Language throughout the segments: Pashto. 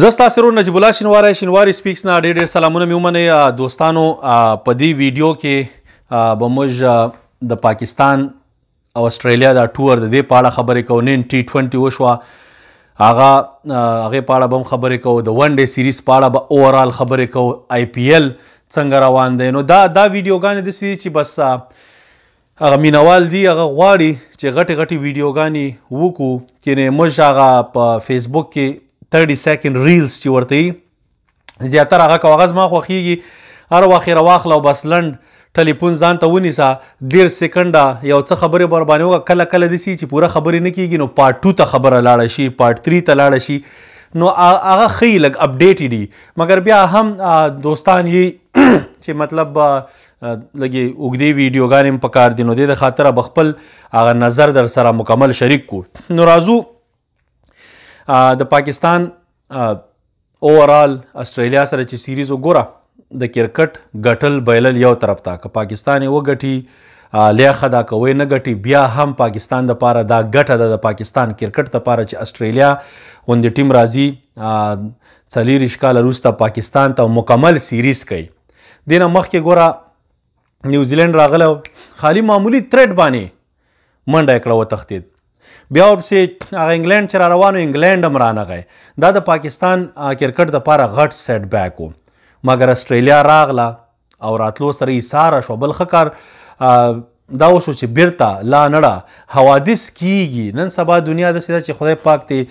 زستا سرور نجیب الله شینواری شینواری سپیکس نه ډېر ډېر سلامونه مې ومنئ دوستانو په دې ویډیو کې به موږ د پاکستان او استرالیا دا ټور د دې په اړه خبرې کوو نن ټي 20 وشوه هغه هغه په اړه به خبرې کوو د ون ډے سیریز په اړه به اوورال خبرې کوو آی پی ایل څنګه روان دی نو دا دا ویډیوګانې داسې دي چې بس هغه مینوال دی هغه غواړي چې غټي غټي ویډیوګانې وکړو کینې موږ هغه په فیسبوک کې 30 سیکنډ ریلز چې ورته زیاتره هغه کاغذ ما خوخیږي هر وخت راواخل او بس لند ټلیفون ځان ته ونیسا ډیر سیکنډه یو څه خبره بر باندې وکړه کله کله دسی چې پوره خبره نه کیږي نو پارت 2 ته خبره لاړ شي پارت 3 ته لاړ شي نو هغه خی لګ اپډیټ دي مګر بیا هم دوستان یې چې مطلب لګي وګدي ویډیوګان هم پکار دي نو د خاطر بخپل هغه نظر در سره مکمل شریک کو نو راځو د پاکستان اوورال استرالیا سره چې سیریز وګوره د کرکټ ګټل بیلل یو طرف ته که پاکستان یې وګټي لیاخه دا کوي نه غټي بیا هم پاکستان د پاره دا غټه ده د پاکستان کرکټ ته پاره چې استرالیا غوندې ټیم راځي څلیر اشکال وروسته پاکستان ته مکمل سیریز کوي دینه مخکې ګوره نیوزیلند راغله خالی معمولی تریډ باندې منډه کړه و تختید بیا ورپسې هغه انګلند چې را روانو انګلند هم رانغی دا د پاکستان کرکټ دپاره غټ سیټ بیک و مګر استرالیا راغله او راتلو سره یې ساره شو بل ښه کار دا وشو چې بیرته لا نړه حوادث کیږي نن سبا دنیا داسې ده چې خدای پاک دی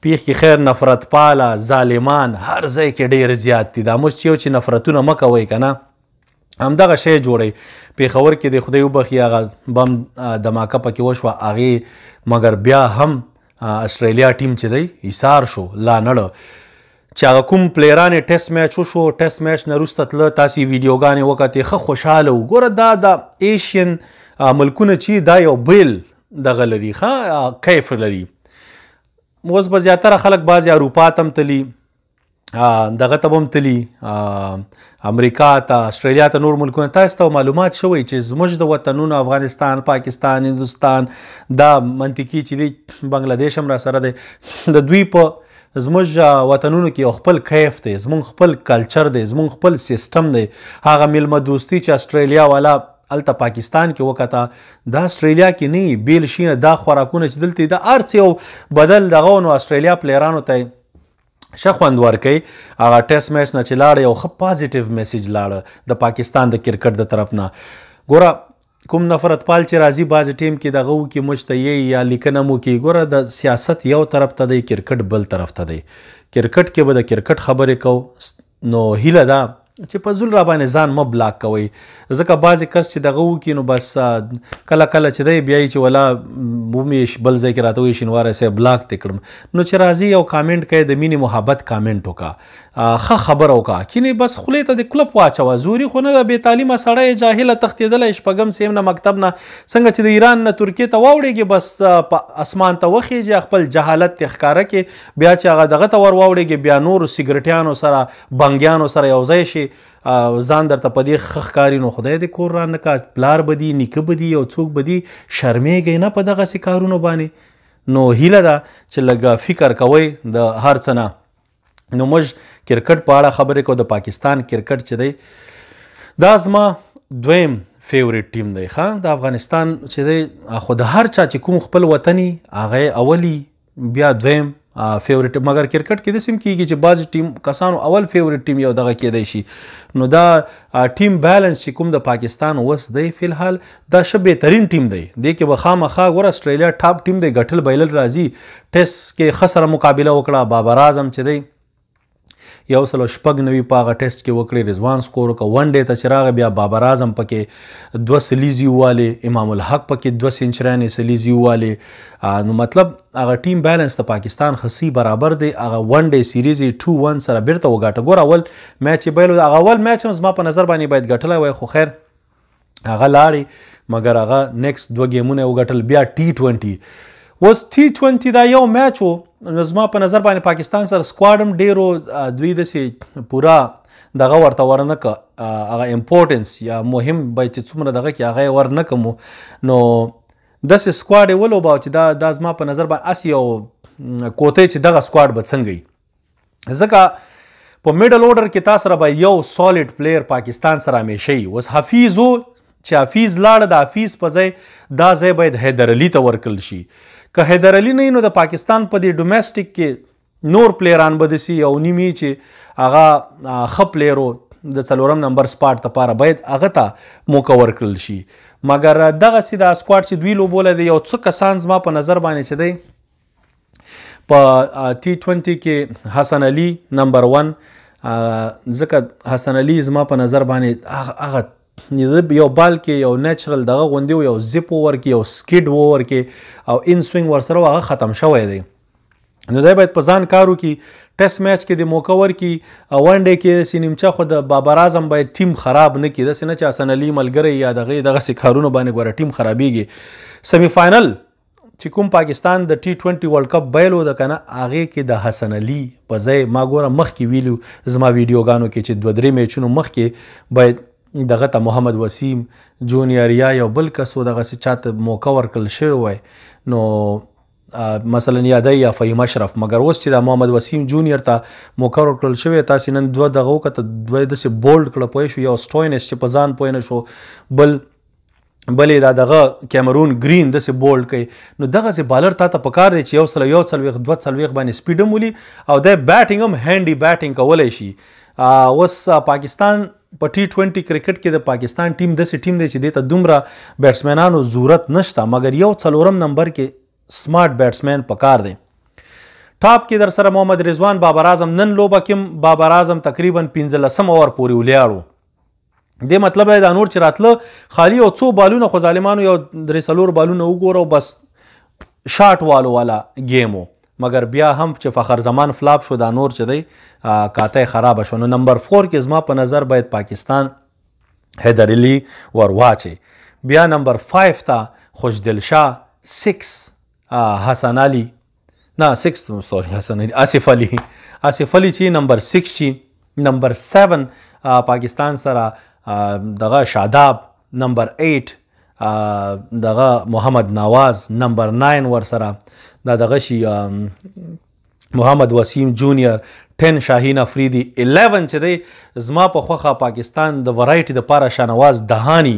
پیخ کې خیر نفرت پاله ظالمان هر ځای کې ډیر زیات دي دا موږ چې یو چې نفرتونه مه کوئ که نه همدغه شی جوړی پیښور کې د خدای وبخي هغه بم دماکه پکې وشوه هغې مګر بیا هم استرالیا ټیم چې دی ایثار شو لا نړه چې هغه کوم پلیرانې ټیسټ میچ وشو ټیسټ میچ نه وروسته تله تاسې ویډیوګانې وکتې ښه خوشحاله وګوره دا د ایشین ملکونه چې دا یو بیل دغه لري ښه کیف لري اوس به زیاتره خلک بعضې اروپا ته هم تلي دغه ته هم تلی امریکا ته استرالیا ته نور ملکونه تاسو ته معلومات شوی چې زموږ د وطنونو افغانستان پاکستان هندستان دا منطقي چې دی بنگلاديش هم را سره دی د دوی په زموږ وطنونو کې خپل کیف دی زموږ خپل کلچر دی زموږ خپل سیستم دی هغه ملمه دوستی چې استرالیا والا الته پاکستان کې وکتا دا استرالیا کې نه بیل شینه دا خوراکونه چې دلته د ارڅ یو بدل دغه نو استرالیا پلیرانو ته ښه خوند ورکوي هغه ټیسټ میچ نه چې لاړه یو ښه پازیټیو میسیج لاړه د پاکستان د کرکټ د طرف نه ګوره کوم نفرت پال چې راځي باز ټیم کې دغه وکي مجتهی یا لیکنه مو کې ګوره د سیاست یو طرف ته دی کرکټ بل طرف ته دی کرکټ کې به د کرکټ خبرې کو نو هیله ده چې په ځل را باندې ځان م بلاک کوي ځکه بعضی کس چې دغه وکي نو بس کله کله چې دی بیاي چې ولا مومیش بل ځای کې راته وي شنواره سه بلاک تکړم نو چې راځي یو کامنٹ کوي د مینې محبت کامنٹ وکا خه خبر وکا کینی بس خله ته د کلب واچو زوري خو نه د بی تعلیمه سړی جاهل تختیدل شپغم سیم نه مکتب نه څنګه چې د ایران نه ترکیه ته واوړيږي بس په اسمان ته وخیږي خپل جهالت تخکاره کې بیا چې هغه دغه ته ور واوړيږي بیا نور سیګریټیانو سره بنګیانو سره یو ځای شي ځان درته په دې خخکاری نو خدای دې کور را نه کا پلار بدی نیکه بدی او څوک بدی شرمېږي نه په دغه کارونو باندې نو هیله ده چې لږ فکر کوی د هر څه نه نو موږ کرکټ په اړه خبرې کو د پاکستان کرکټ چې دی دا زما دویم فیوریټ ټیم دی ښا د افغانستان چې دی خو د هر چا چې کوم خپل وطني هغه اولی بیا دویم فیوریټ مګر کرکټ کې د سیم کیږي چې بعض ټیم کسانو اول فیوریټ ټیم یو دغه کېدای شي نو دا ټیم بیلانس چې کوم د پاکستان وس دی فل حال دا شبه ترين ټیم دی د کې بخامخه ور استرالیا ټاپ ټیم دی غټل بیلل راځي ټیسټ کې خسر مقابله وکړه بابر اعظم چې دی یو سل شپږ نوي په هغه ټیسټ کې وکړي رضوان سکور وکړ ون ډے ته چراغ بیا بابر اعظم پکې دوه سلیزي واله امام الحق پکې دوه سنچران سلیزي واله نو مطلب هغه ټیم بیلانس د پاکستان خسي برابر دی هغه ون ډے سیریز 2 1 سره بیرته وګاټه ګور اول میچ بیل هغه اول میچ هم زما په نظر باندې باید ګټلای وای خو خیر هغه لاړې مګر هغه نیکس دوه ګیمونه وګټل بیا ټي 20 وس ټي 20 دا یو میچ وو زما په نظر باندې پاکستان سره سکواډم ډیرو دوی د سي پورا دغه ورته ورنک هغه امپورټنس یا مهم به چې څومره دغه کې هغه ورنکم نو د سي سکواډ ولو با چې دا د زما په نظر باندې اس یو کوته چې دغه سکواډ به څنګه ځکه په میډل اورډر کې تاسو را به یو سولید پلیر پاکستان سره همیشي وس حفیظ چې حفیظ لاړ د حفیظ په ځای دا ځای باید حیدر علی ته ورکل شي که حیدر علی نه نو د پاکستان په دې ډومېسټک کې نور پلیران به دسی او نیمه چې هغه خپ لیرو د څلورم نمبر سپاټ ته پاره باید هغه ته موقع ورکړل شي مګر دغه سیدا سکواډ چې دوی لوبول دي یو څه کسان زما په نظر باندې چې دی په ټي 20 کې حسن علي نمبر 1 ځکه حسن علي زما په نظر باندې هغه یو بال کې یو نېچرل دغه غوندي یو زیپ اوور کې یو سکیډ اوور کې او ان سوینګ ورسره هغه ختم شوی دی نو دا باید په ځان کارو کې ټیسټ میچ کې د موقع ورکی ون ډے کې سینمچا خو د بابر اعظم باید ټیم خراب نه کړي د سینه چا سن علی ملګری یا دغه دغه سکارونو باندې ګوره ټیم خرابېږي سیمی فائنل چې کوم پاکستان د ټي 20 ورلد کپ بایلو د کنه هغه کې د حسن علي په ځای ما ګوره مخ کې ویلو زما ویډیوګانو کې چې دوه درې میچونو مخ کې باید دغه ته محمد وسیم جونیاریا یو بل کس دغه سي چاته موقع ورکل شوی وای نو مثلا یادای یا فهیم اشرف مګر اوس چې د محمد وسیم جونیئر ته مقرر کړل شوی تاسو نن دوه دغه کته دوه د سه بولډ کړه پوه شو یو سټوینس چې په ځان پوه نه شو بل بلې دا دغه کیمرون گرین د سه بولډ کوي نو دغه سه بالر ته ته پکار دی چې یو سل یو څلويخ دوه څلويخ باندې سپیډ مولي او د بیټینګ هم هانډي بیټینګ کولای شي اوس پاکستان په ټي 20 کرکټ کې د پاکستان ټیم داسې ټیم دی چې د دومره بیټسمنانو ضرورت نشته مګر یو څلورم نمبر کې سمارټ بیټسمن پکار دی ټاپ کې در سره محمد رضوان بابر اعظم نن لوبه کې بابر اعظم تقریبا 15 اور پورې ولیاړو دې مطلب دا نور چې راتله خالی او څو بالونه خو ظالمانو یو درې سلور بالونه وګورو بس شاټ والو والا گیمو مګر بیا هم چې فخر زمان فلاپ شو دا نور چې دی کاته خراب شو نو نمبر 4 کې زما په نظر باید پاکستان حیدر علی ور واچي بیا نمبر 5 تا خوشدل شاه 6 حسن علی نه 6 سوري حسن علی اسف علی اسف علی چې نمبر 6 شي نمبر 7 پاکستان سره دغه شاداب نمبر 8 دغه محمد نواز نمبر 9 ور سره دا دغه شي محمد وسیم جونیئر 10 شاهین افریدی 11 چې دی زما په خوخه پاکستان د ورایټي د پاره شانواز دهانی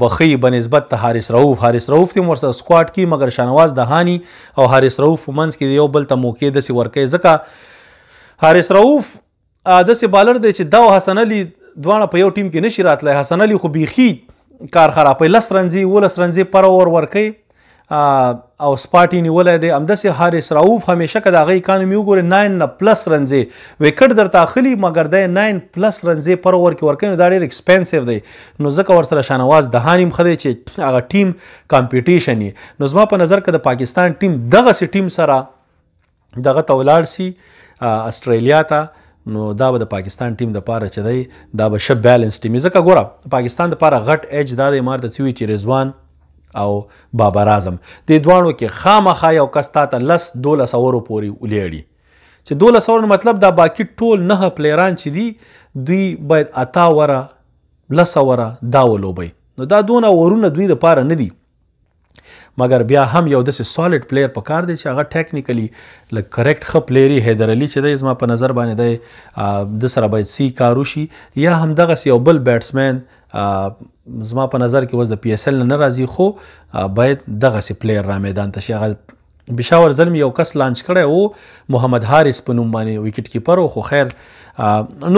بخی بنسبت ته حارس رؤوف حارس رؤوف تیم ورسره سکواډ کی مګر شانواز دهانی او حارس رؤوف منځ کې یو بل ته موقع د سی ورکې زکه حارس رؤوف د سی بالر دی چې دا حسن علي دوانه په یو ټیم کې نشی راتله حسن علي خو بيخي کار خرابې لس رنزي ولس رنزي پر اور ورکې او سپاټي نیولې دی امدسه حارس رؤوف همیشه کدا غي اکانومي وګوره 9 نه پلس رنځي وکټ درته اخلي مګر د 9 پلس رنځي پر ور کې ورکنه دا ډېر ایکسپنسیو دی نو ځکه ور سره شانواز د هانیم خدي چې هغه ټیم کمپټیشن نو زما په نظر کې د پاکستان ټیم دغه سي ټیم سره دغه تولاړ سي استرالیا ته نو دا به د پاکستان ټیم د پاره چدی دا به شپ بیلانس ټیم ځکه ګوره پاکستان د پاره غټ اج دا د امارت چوي چې رضوان او بابا اعظم د دوانو کې خامخا یو کس ته لس 1200 ورو پوري ولیړي چې 1200 ورو مطلب دا باقی ټول نه پلیران چې دي دوی باید اتا وره لس وره دا ولوبي نو دا دونه ورونه دوی د پاره نه دي مګر بیا هم یو داسې سالډ پلیر په کار دی چې هغه ټیکنیکلی ل کریکټ خپ پلیری حیدر علی چې د زما په نظر باندې د سره باید سی کاروشي یا هم دغه یو بل بیټسمن زما په نظر کې وز د پی اس ال نه راځي خو باید دغه سي پلیر را میدان ته شي هغه بشاور ظلم یو کس لانچ کړي او محمد حارث په نوم باندې وکټ کیپر او خو خیر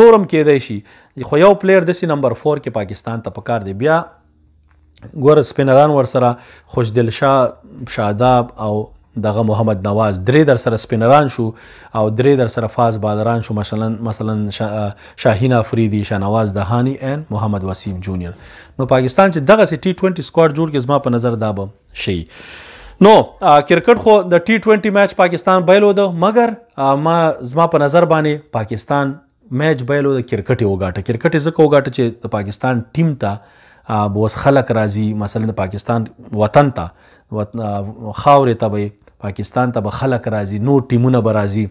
نورم کېدای شي خو یو پلیر د سي نمبر 4 کې پاکستان ته پکار دی بیا ګور سپینران ور سره خوشدل شاه شاداب او دغه محمد نواز درې در سره سپینران شو او درې در سره فاز بادران شو مثلا مثلا شا شاهین افریدی شانواز دهانی ان محمد وسیم جونیور نو پاکستان چې دغه سي ټي 20 سکواډ جوړ کې زما په نظر دا به شي نو کرکټ خو د ټي 20 میچ پاکستان بایلو ده مګر ما زما په نظر باندې پاکستان میچ بایلو د کرکټ یو غاټه کرکټ زکه وغاټه چې د پاکستان ټیم ته بوس خلک راځي مثلا د پاکستان وطن ته خاورې ته به پاکستان ته به خلک راځي نو ټیمونه به راځي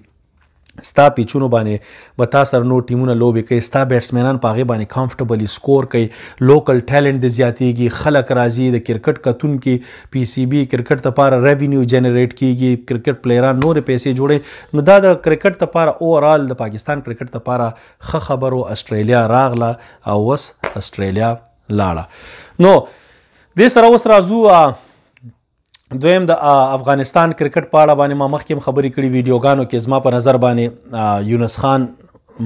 ستا پیچونو باندې به تا سره نو ټیمونه لوبې کوي ستا بیټسمینان په هغې باندې کمفرټبلی سکور کوي لوکل ټیلنټ د زیاتېږي خلک راځي د کرکټ کتون کې پی سی بی کرکټ لپاره ریونیو جنریټ کیږي کرکټ پلیران نور پیسې جوړي نو دا د کرکټ لپاره اوورال د پاکستان کرکټ لپاره ښه خبرو استرالیا راغله او وس استرالیا لاړه نو دې سره اوس راځو دویم د افغانستان کرکټ په اړه باندې ما مخکې خبرې کړې ویډیوګانو کې زما په نظر باندې یونس خان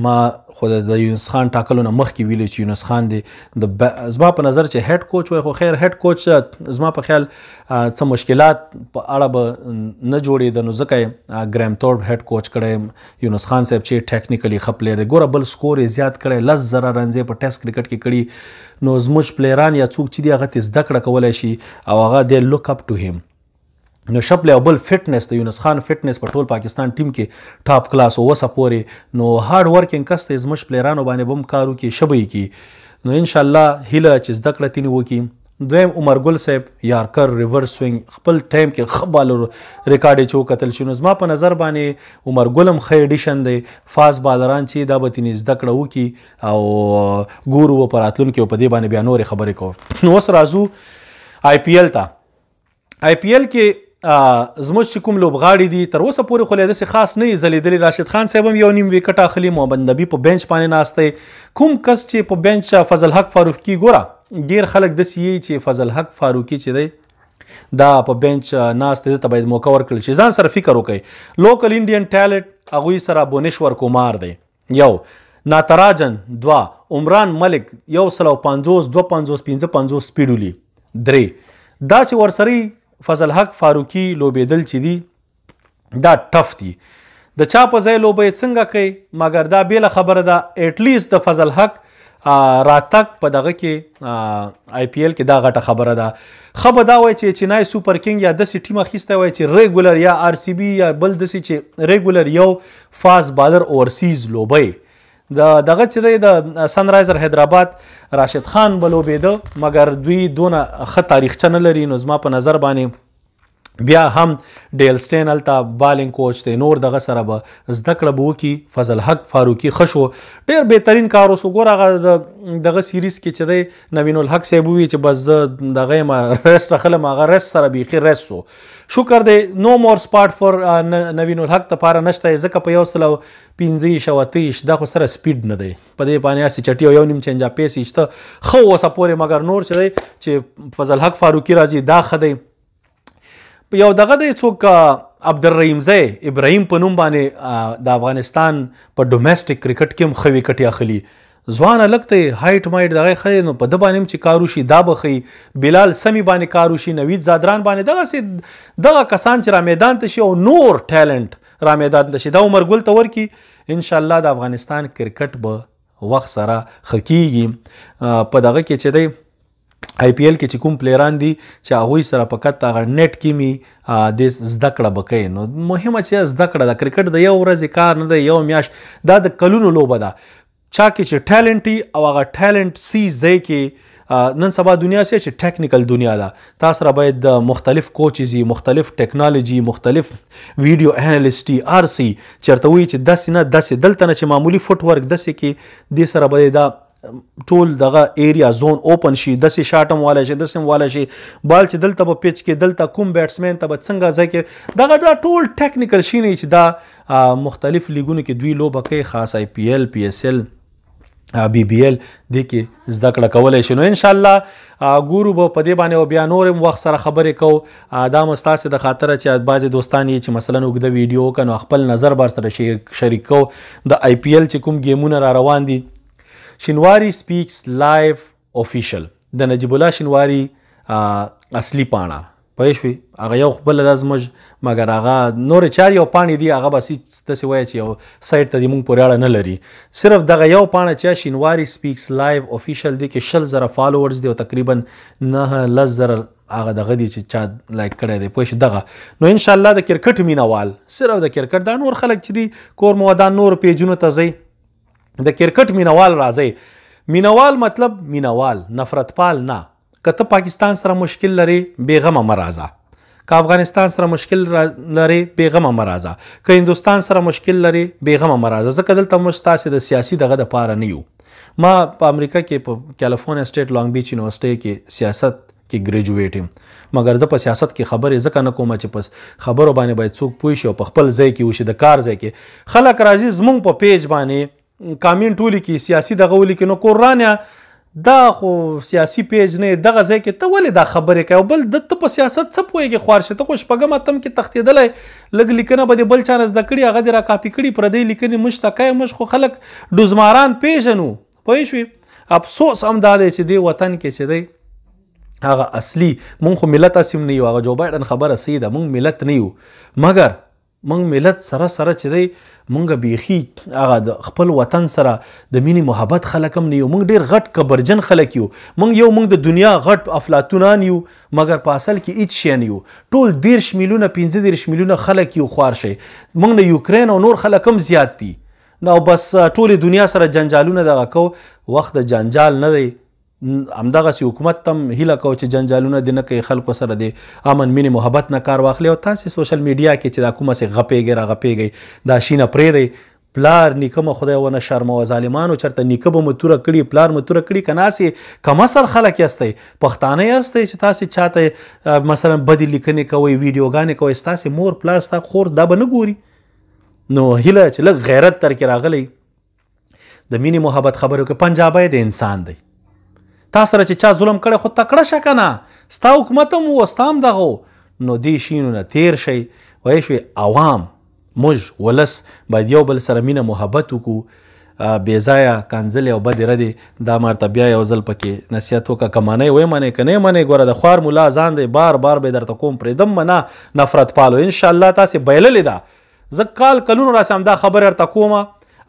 ما خو د یونس خان ټاکلو نه مخکې ویل چې یونس خان دی د زما په نظر چې هډ کوچ وای خو خیر هډ کوچ زما په خیال څه مشکلات په اړه به نه جوړې د نو ځکه ګرام تورب هډ کوچ کړي یونس خان صاحب چې ټیکنیکلی خپ پلیر دی ګوره بل سکور زیات کړي لز زره رنځه په ټیسټ کرکټ کې کړي نو زموږ پلیران یا څوک چې دی هغه تیز دکړه کولای شي او هغه دی لوک اپ ټو هیم نو شپله او بل فټنس د یونس خان فټنس په ټول پاکستان ټیم کې ټاپ کلاس او وسه پورې نو هارد ورکینګ کس ته زمش پلیرانو باندې بم کارو کې شبي کې نو ان شاء الله هله چې زده کړه تینې وکي دویم عمر ګل صاحب یارکر ریورس سوینګ خپل ټایم کې خبال ریکارډ چو قتل شنو زما په نظر باندې عمر ګلم خې ډیشن دی فاس بالران چې دا به تینې زده کړه وکي او ګورو و پراتلون کې په دې باندې بیا نور خبرې کوو نو اوس راځو آی پی ایل ته آی پی ایل کې زموږ چې کوم لوبغاړي دي تر اوسه پورې خو داسې خاص نه ځلیدلی راشد خان صاحب هم یو نیم ویکټ اخلي محمد نبی په بنچ باندې ناستی کوم کس چې په بنچ فضل حق فاروقي ګوره ډیر خلک داسې یي چې فضل حق فاروقي چې دی دا په بنچ ناست دی ته باید موقع ورکړل شي ځان سره فکر وکړي لوکل انډین ټیلنټ هغوی سره بونیشور کومار دی یو ناتراجن دوا عمران ملک یو سل او پنځوس دوه پنځوس پنځه پنځوس سپیډولي درې دا چې ورسره فضل حق فاروقي لوبېدل چې دي دا ټف دي د چا په ځای لوبې څنګه کوي مګر دا بیله خبره ده اټلیست د فضل حق راتک په دغه کې آی پی ایل کې دا غټه خبره ده خبر دا وای چې چینای سوپر کینګ یا داسې ټیمه خسته وای چې ریګولر یا آر سی بی یا بل داسې چې ریګولر یو فاست بالر اورسیز لوبي د دغه چې د سنرایزر حیدرآباد راشد خان بلوبېده مګر دوی دونه خه تاریخچه نه لري نو زما په نظر باندې بیا هم ډیلسټین التا بالینګ کوچ ته نور دغه سره به زده کړه بو کی فضل حق فاروقی خشو ډیر بهترین کار اوس وګورغه دغه سیریز کې چې دی نوین الحق صاحب وی چې بس دغه ما رس رخل ما غ رس سره بیخي رس سو شکر دی نو مور سپاٹ فور نوین الحق ته پاره نشته ځکه په یو سلو 15 شوتیش د خو سره سپیډ نه دی په دې باندې اسی چټیو یو نیم چنجا پیسې شته خو وسه پورې مګر نور چې چې فضل حق فاروقی راځي دا خدای په یو دغه د څوک عبدالرحیم زی ابراهیم په نوم باندې د افغانستان په ډومېسټک کرکټ کې هم خوي کټي اخلي ځوان لکته هایټ مایټ دغه خې نو په د باندې چې کارو شي دا بخي بلال سمی باندې کارو شي نوید زادران باندې دغه سي دغه کسان چې را میدان ته شي او نور ټیلنټ را میدان ته شي دا عمر ګل تور کی ان شاء الله د افغانستان کرکټ به وخت سره خکېږي په دغه کې چې دی آی پی ایل کې چې کوم پلیران دي چې هغه سره فقط هغه نت کې می د زده کړه بکې نو مهمه چې زده کړه د کرکټ د یو ورځې کار نه دی یو میاش دا د کلونو لوبه ده چا کې چې ټالنټي او هغه ټالنټ سی ځای کې نن سبا دنیا سه چې ټیکنیکل دنیا ده تاسو را باید د مختلف کوچز مختلف ټیکنالوژي مختلف ویډیو انالیستي ار سي چرته وی چې 10 نه 10 دلته نه چې معمولی فوټ ورک 10 کې د سره باید دا ټول دغه ایریا زون اوپن شي د سه شاټم والا شي د سم والا شي بال چې دلته په پچ کې دلته کوم بیټسمین ته څنګه ځکه دغه دا ټول ټیکنیکل شي نه چې دا مختلف لیګونو کې دوی لوبه کوي خاص آی پی ایل پی ایس ایل بی بی ایل د کې زده کړه کولای شي نو ان شاء الله ګورو به په دې باندې بیا نورم وخت سره خبرې کو دا مستاسه د خاطر چې بعض دوستان چې مثلا وګد ویډیو کنو خپل نظر بر سره شریک کو د آی پی ایل چې کوم گیمونه را روان دي شینواری سپیکس لایف افیشل د نجیب الله شینواری اصلي پاڼه پوه شوې هغه یو خپل د زموږ مګر هغه نور چار یو پاڼې دي هغه بس داسې وایي چې یو سایټ ته دې مونږ پورې اړه نه لري صرف دغه یو پاڼه چې شینواری سپیکس لایف افیشل دی کې شل زره فالوورز دی او تقریبا نه لس زره هغه دغه دي چې چا لایک کړی دی پوه دغه نو ان شاء الله د کرکټ مینوال صرف د کرکټ دا نور خلک چې دي کور مو دا نور پیجونو ته ځي د کرکټ مینوال راځي مینوال مطلب مینوال نفرت پال نه که ته پاکستان سره مشکل لري بیغمه مرزه که افغانستان سره مشکل لري بیغمه مرزه که هندستان سره مشکل لري بیغمه مرزه ځکه دلته مستاسې د سیاسي دغه د پاره نه یو ما په امریکا کې په کالیفورنیا سټیټ لانګ بیچ یونیورسيټي کې سیاست کې ګریجویټ یم مګر زه په سیاست کې خبرې ځکه نه کوم چې پس خبرو باندې باید څوک پوه شي او په خپل ځای کې وشي د کار ځای کې خلک راځي زمونږ په پیج باندې کامین ټولی کې سیاسي دغه ولي کې نو قرانه دا خو سیاسی پیج نه دغه ځای کې ته ولې دا خبره کوي بل د ته په سیاست څه پويږي خارشه ته خو شپږم اتم کې تختیدلې لګ لیکنه به بل چانس د کړي هغه د را کاپی کړي پر دې لیکنه مشتکای مش خو خلک دوزماران پیژنو پوي شو افسوس هم دا دی چې دی وطن کې چې دی هغه اصلي مونږ خو ملت اسیم نه یو هغه جو بایدن خبره سیده مونږ ملت نه یو مګر مونږ ملت سره سره چې دی مونږ بیخي هغه د خپل وطن سره د مینې محبت خلک هم نه یو مونږ ډیر غټ کبرجن خلک یو مونږ یو مونږ د دنیا غټ افلاطونان یو مګر په اصل کې هیڅ شی نه یو ټول دیرش میلیونه 15 دیرش میلیونه خلک یو خوار شي مونږ نه یوکرین او نور خلک هم زیات دي نو بس ټول دنیا سره جنجالونه دغه کو وخت د جنجال نه دی همدغه سي حکومت تم هیله کو چې جنجالونه د نه کوي خلکو سره دی امن مینه محبت نه کار واخلي او تاسو سوشل میډیا کې چې دا کومه سي غپېږي را غپېږي دا شینه پرې دی پلار نیکه خدای ونه شرم او ظالمانو چرته نیکه به متوره کړي پلار متوره کړي کناسي کمسر خلک یستي پښتانه یستي چې تاسو چاته مثلا بدی لیکنه کوي ویډیوګانې کوي تاسو مور پلار ستا خور دا به نه ګوري نو هله چې لږ غیرت تر کې راغلی د مینې محبت خبرو کې پنجابی د انسان دی تا سره چې چا ظلم کړي خو تکړه شکه نه ستا حکومت هم و ستا هم دغه نو دې شینو نه تیر شي وای شوي عوام موږ ولس باید یو بل سره مینه محبت وکړو بې ځایه کنځلې او بدې ردې دا مارته بیا یو ځل پکې نصیحت وکړه که منی وی منی که نه منی ګوره د خوار ملا ځان دی بار بار به درته کوم پرېږدم منه نفرت پالو انشاءالله تاسې بایللې ده زه کال کلونو راسې همدا خبره درته کومه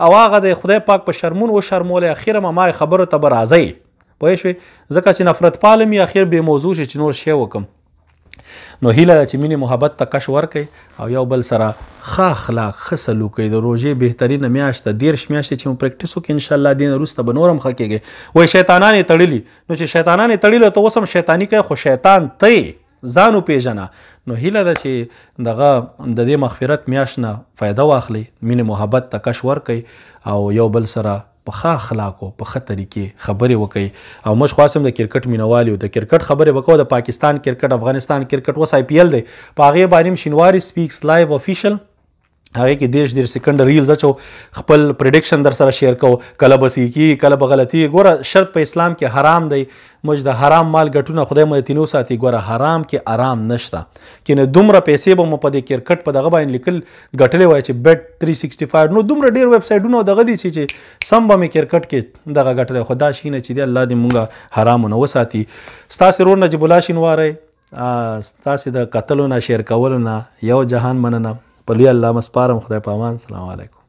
او هغه د خدای پاک په شرمون وشرمولی اخیره ما خبرو ته به راځئ پوه شوې ځکه چې نفرت پالم یا خیر به موضوع شي چې نور شی وکم نو هیله چې مینې محبت ته کش ورکړي او یو بل سره ښه اخلاق ښه سلوک د روژې بهترینه میاشت دیرش میاشتې چې مو پریکټیس وکړو انشاءالله دین وروسته به نور هم ښه کېږي وایي شیطانان یې تړلي نو چې شیطانان یې تړلي ته اوس هم شیطاني کوي خو شیطان ته ځان وپېژنه نو هیله ده چې دغه د دې مغفرت میاشت نه فایده واخلي مینې محبت ته کش ورکړي او یو بل سره په ښه اخلاقو په ښه طریقې خبرې وکړي او موږ خاصم د کرکټ مینوالو د کرکټ خبرې وکړو د پاکستان کرکټ افغانستان کرکټ وس آی پی ایل دی په هغه باندې شینواری سپیکس لایو افیشل هغه کې دیش دیر سکند ریلز اچو خپل پریډکشن در سره شیر کو کله بسی کی کله بغلطی ګوره شرط په اسلام کې حرام دی مج د حرام مال ګټونه خدای مې تینو ساتي ګوره حرام کې آرام نشته کینه دومره پیسې به مو په دې کرکټ په دغه باندې لیکل ګټلې وای چې بیت 365 نو دومره ډیر ویب سټونو دغه دي چې سم به مې کرکټ کې دغه ګټلې خدا شینه چې دی الله دې مونږه حرام نه وساتي ستاسو رور نجیب الله شینواره ستاسو د قتلونه شیر کولونه یو جهان مننه په لوی الله مسپارم خدای په امان سلام علیکم